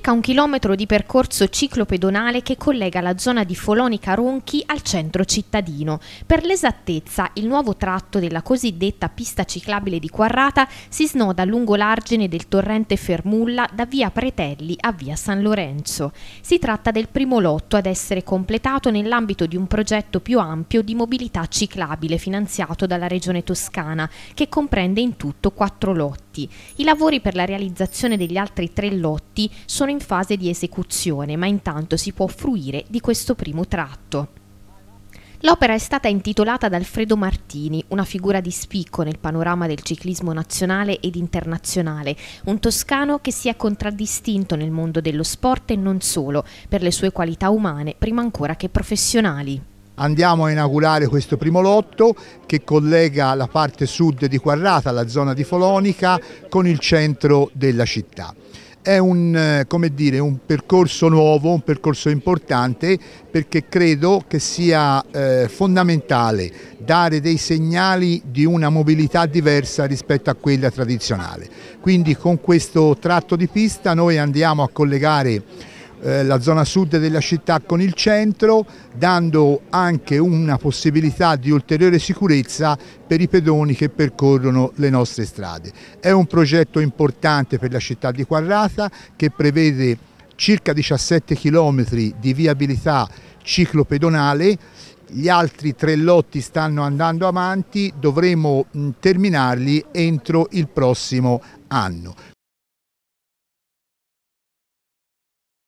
circa un chilometro di percorso ciclopedonale che collega la zona di Folonica Ronchi al centro cittadino. Per l'esattezza, il nuovo tratto della cosiddetta pista ciclabile di Quarrata si snoda lungo l'argine del torrente Fermulla da via Pretelli a via San Lorenzo. Si tratta del primo lotto ad essere completato nell'ambito di un progetto più ampio di mobilità ciclabile finanziato dalla Regione Toscana, che comprende in tutto quattro lotti lotti. I lavori per la realizzazione degli altri tre lotti sono in fase di esecuzione, ma intanto si può fruire di questo primo tratto. L'opera è stata intitolata ad Alfredo Martini, una figura di spicco nel panorama del ciclismo nazionale ed internazionale, un toscano che si è contraddistinto nel mondo dello sport e non solo, per le sue qualità umane, prima ancora che professionali. Andiamo a inaugurare questo primo lotto che collega la parte sud di Quarrata, la zona di Folonica, con il centro della città è un, eh, dire, un, percorso nuovo, un percorso importante perché credo che sia eh, fondamentale dare dei segnali di una mobilità diversa rispetto a quella tradizionale. Quindi con questo tratto di pista noi andiamo a collegare eh, la zona sud della città con il centro, dando anche una possibilità di ulteriore sicurezza per i pedoni che percorrono le nostre strade. È un progetto importante per la città di Quarrata che prevede circa 17 km di viabilità ciclopedonale gli altri tre lotti stanno andando avanti, dovremo terminarli entro il prossimo anno.